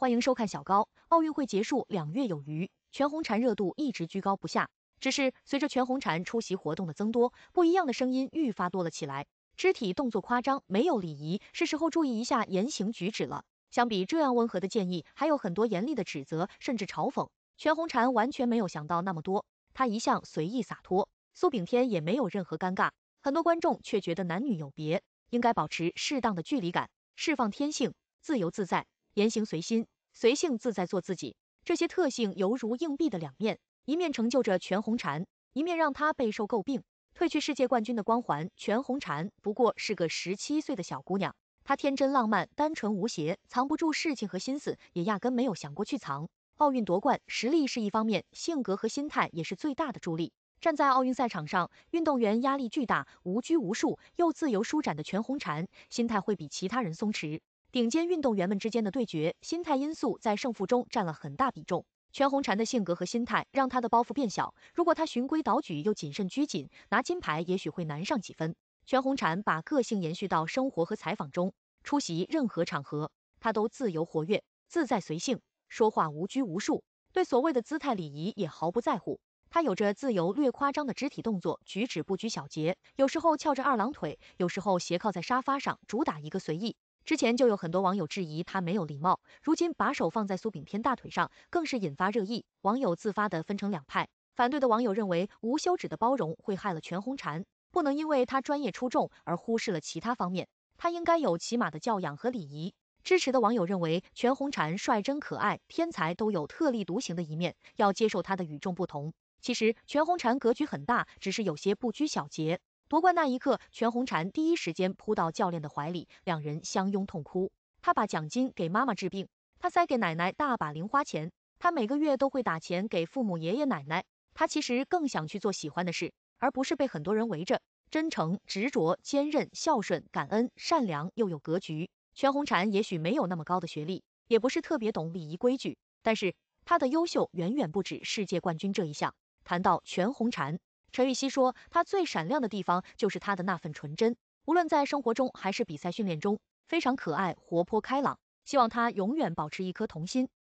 欢迎收看小高。奥运会结束两月有余，全红婵热度一直居高不下。只是随着全红婵出席活动的增多，不一样的声音愈发多了起来。肢体动作夸张，没有礼仪，是时候注意一下言行举止了。相比这样温和的建议，还有很多严厉的指责，甚至嘲讽。全红婵完全没有想到那么多，她一向随意洒脱。苏炳添也没有任何尴尬。很多观众却觉得男女有别，应该保持适当的距离感，释放天性，自由自在。言行随心、随性自在做自己，这些特性犹如硬币的两面，一面成就着全红婵，一面让她备受诟病。褪去世界冠军的光环，全红婵不过是个十七岁的小姑娘。她天真浪漫、单纯无邪，藏不住事情和心思，也压根没有想过去藏。奥运夺冠，实力是一方面，性格和心态也是最大的助力。站在奥运赛场上，运动员压力巨大，无拘无束又自由舒展的全红婵，心态会比其他人松弛。顶尖运动员们之间的对决，心态因素在胜负中占了很大比重。全红婵的性格和心态让她的包袱变小。如果她循规蹈矩又谨慎拘谨，拿金牌也许会难上几分。全红婵把个性延续到生活和采访中，出席任何场合，她都自由活跃、自在随性，说话无拘无束，对所谓的姿态礼仪也毫不在乎。她有着自由略夸张的肢体动作，举止不拘小节，有时候翘着二郎腿，有时候斜靠在沙发上，主打一个随意。之前就有很多网友质疑他没有礼貌，如今把手放在苏炳添大腿上，更是引发热议。网友自发的分成两派，反对的网友认为无休止的包容会害了全红婵，不能因为他专业出众而忽视了其他方面，他应该有起码的教养和礼仪。支持的网友认为全红婵率真可爱，天才都有特立独行的一面，要接受他的与众不同。其实全红婵格局很大，只是有些不拘小节。夺冠那一刻，全红婵第一时间扑到教练的怀里，两人相拥痛哭。他把奖金给妈妈治病，他塞给奶奶大把零花钱，他每个月都会打钱给父母爷爷奶奶。他其实更想去做喜欢的事，而不是被很多人围着。真诚、执着、坚韧、孝顺、感恩、善良，又有格局。全红婵也许没有那么高的学历，也不是特别懂礼仪规矩，但是他的优秀远远不止世界冠军这一项。谈到全红婵。陈芋汐说：“她最闪亮的地方就是她的那份纯真，无论在生活中还是比赛训练中，非常可爱、活泼、开朗。希望她永远保持一颗童心。”